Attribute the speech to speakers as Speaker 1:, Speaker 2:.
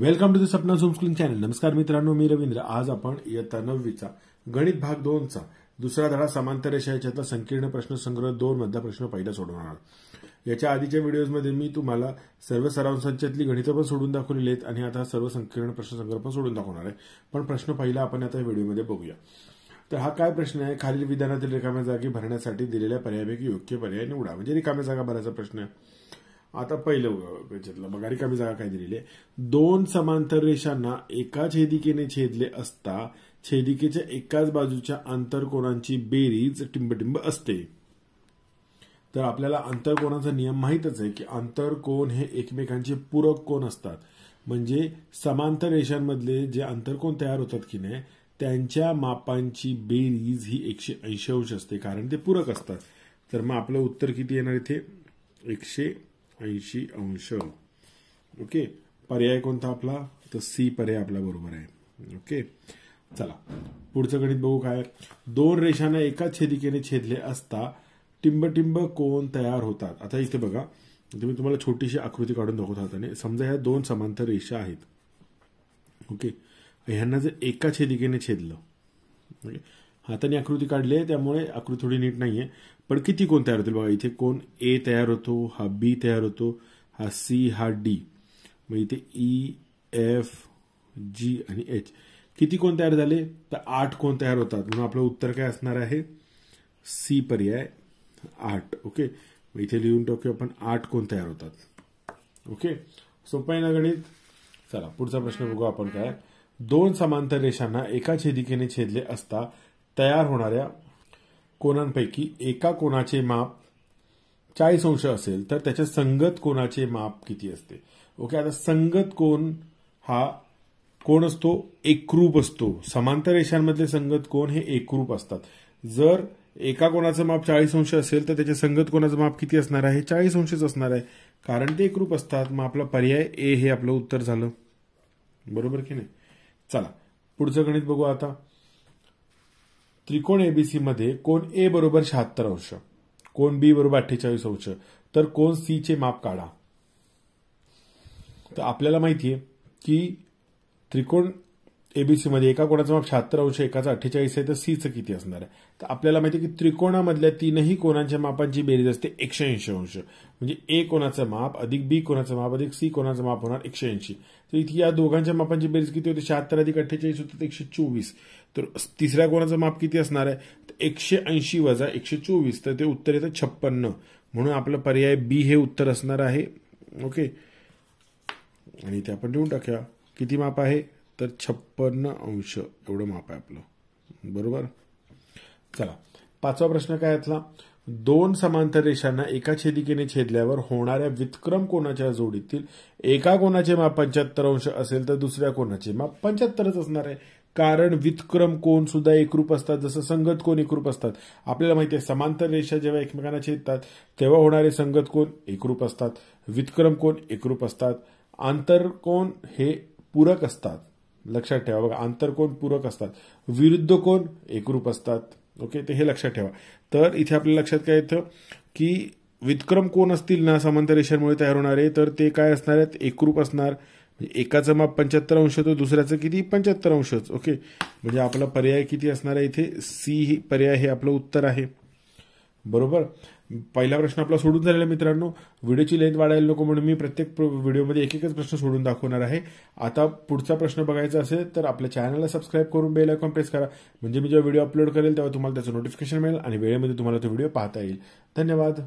Speaker 1: welcome to the Sapna zoom screen channel नमस्कार मित्रांनो मी रवींद्र आज आपण इयत्ता नववीचा गणित भाग दोनचा दुसरा धडा समांतर याच्यातला संकीर्ण प्रश्न संग्रह दोन मधला प्रश्न पहिला सोडवणार याच्या आधीच्या व्हिडिओजमध्ये मी तुम्हाला सर्व सरावसंचातली गणितं पण सोडून दाखवलेली आहेत आणि आता सर्व संकीर्ण प्रश्न संग्रह पण सोडून दाखवणार आहे पण प्रश्न पहिला आपण आता व्हिडिओमध्ये बघूया तर हा काय प्रश्न आहे खालील विधानातील रिकाम्या जागी भरण्यासाठी दिलेल्या पर्यायापैकी योग्य पर्याय निवडा म्हणजे रिकाम्या जागा भरायचा प्रश्न आहे आता पहिलं गचतलं बघा रिकामी जागा काय दिलेली आहे दोन समांतर रेषांना एका छेदिकेने छेदले असता छेदिकेच्या एकाच बाजूच्या आंतरकोणांची बेरीज टिंबटिंब असते तर आपल्याला आंतरकोणाचा नियम माहीतच आहे की आंतरकोण हे एकमेकांचे पूरक कोण असतात म्हणजे समांतर रेषांमधले जे आंतरकोण तयार होतात की नाही त्यांच्या मापांची बेरीज ही एकशे ऐंशी अंश असते कारण ते पूरक असतात तर मग आपलं उत्तर किती येणार इथे एकशे ऐंशी अंश ओके पर्याय कोणता आपला तर सी पर्याय आपला बरोबर आहे ओके चला पुढचं गणित बघू काय दोन रेषांना एका छेदिकेने छेदले असता टिंबटिंब कोण तयार होतात आता इथे बघा मी तुम्हाला छोटीशी आकृती काढून दाखवत आणि समजा ह्या दोन समांतर रेषा आहेत ओके ह्यांना जर एका छेदिकेने छेदलं ओके हाताने आकृती काढली आहे त्यामुळे आकृती थोडी नीट नाही आहे पण किती कोण तयार होतील बघा इथे कोण ए तयार होतो हा बी तयार होतो हा सी हा डी मग इथे ई एफ जी आणि एच किती कोण तयार झाले तर आठ कोण तयार होतात म्हणून आपलं उत्तर काय असणार आहे सी पर्याय आठ ओके मग इथे लिहून टाकू आपण आठ कोण तयार होतात ओके सोपं ना गणित चला पुढचा प्रश्न बघू आपण काय दोन समांतर रेषांना एका छेदिकेने छेदले असता तयार होणाऱ्या कोणांपैकी एका कोणाचे माप चाळीस अंश असेल तर त्याच्या संगत कोणाचे माप किती असते ओके आता संगत कोण हा कोण असतो एकरूप असतो समांतर रेषांमधले संगत कोण हे एकरूप असतात जर एका कोणाचं माप चाळीस अंश असेल तर त्याच्या संगत कोणाचं माप किती असणार आहे चाळीस अंशच असणार आहे कारण ते एकरूप असतात मग आपला पर्याय ए हे आपलं उत्तर झालं बरोबर की नाही चला पुढचं गणित बघू आता त्रिकोण एबीसी मध्ये कोण ए बरोबर शहात्तर अंश कोण बी बरोबर अठ्ठेचाळीस अंश तर कोण सी चे माप काढा तर आपल्याला माहितीये की त्रिकोण मध्ये एका कोणाचं मग शहात्तर अंश एकाचा अठ्ठेचाळीस आहे तर सीचं किती असणार आहे तर आपल्याला माहिती की त्रिकोणामधल्या तीनही कोणाच्या मापांची बेरीज असते एकशे ऐंशी अंश म्हणजे ए कोणाचं माप अधिक बी कोणाचं माप अधिक सी कोणाचं माप होणार एकशे ऐंशी तर इथे या दोघांच्या मापांची बेरीज किती होती शहात्तर अधिक अठ्ठेचाळीस तर एकशे चोवीस तर तिसऱ्या कोणाचं माप किती असणार आहे एकशे ऐंशी वजा एकशे चोवीस तर ते उत्तर येतं छप्पन्न म्हणून आपलं पर्याय बी हे उत्तर असणार आहे ओके आणि ते आपण देऊन टाकूया किती माप आहे तर छप्पन्न अंश एवढं माप आहे आपलं बरोबर चला पाचवा प्रश्न काय यातला दोन समांतर रेषांना एका छेदिकेने छेदल्यावर होणाऱ्या विक्रम कोणाच्या जोडीतील एका कोणाचे माप पंच्याहत्तर अंश असेल तर दुसऱ्या कोणाचे माप पंच्याहत्तरच असणार आहे कारण विक्रम कोण सुद्धा एकरूप असतात जसं संगत कोण एकरूप असतात आपल्याला माहिती आहे समांतर रेषा जेव्हा एकमेकांना छेदतात तेव्हा होणारे संगत कोण एकरूप असतात विक्रम कोण एकरूप असतात आंतर कोण हे पूरक असतात लक्षात ठेवा बघा कोण पूरक असतात विरुद्ध कोण एकरूप असतात ओके ते हे लक्षात ठेवा तर इथे आपल्या लक्षात काय येतं की विक्रम कोण असतील ना समांतर रेषांमुळे तयार होणारे तर ते काय असणार आहेत एकरूप असणार म्हणजे एकाचं माप पंच्याहत्तर अंश तो दुसऱ्याचं किती पंच्याहत्तर अंशच ओके म्हणजे आपला पर्याय किती असणार आहे इथे सी पर्याय हे आपलं उत्तर आहे बरोबर पहिला प्रश्न आपला सोडून झालेला मित्रांनो व्हिडिओची लेंथ वाढायला नको म्हणून मी प्रत्येक व्हिडिओमध्ये एक एकच प्रश्न सोडून दाखवणार आहे आता पुढचा प्रश्न बघायचा असेल तर आपल्या चॅनलला सबस्क्राईब करून बेल आयकॉन प्रेस करा म्हणजे मी जेव्हा व्हिडिओ अपलोड करेल तेव्हा तुम्हाला त्याचं नोटिफिकेशन मिळेल आणि वेळेमध्ये तुम्हाला तो व्हिडिओ पाहता येईल धन्यवाद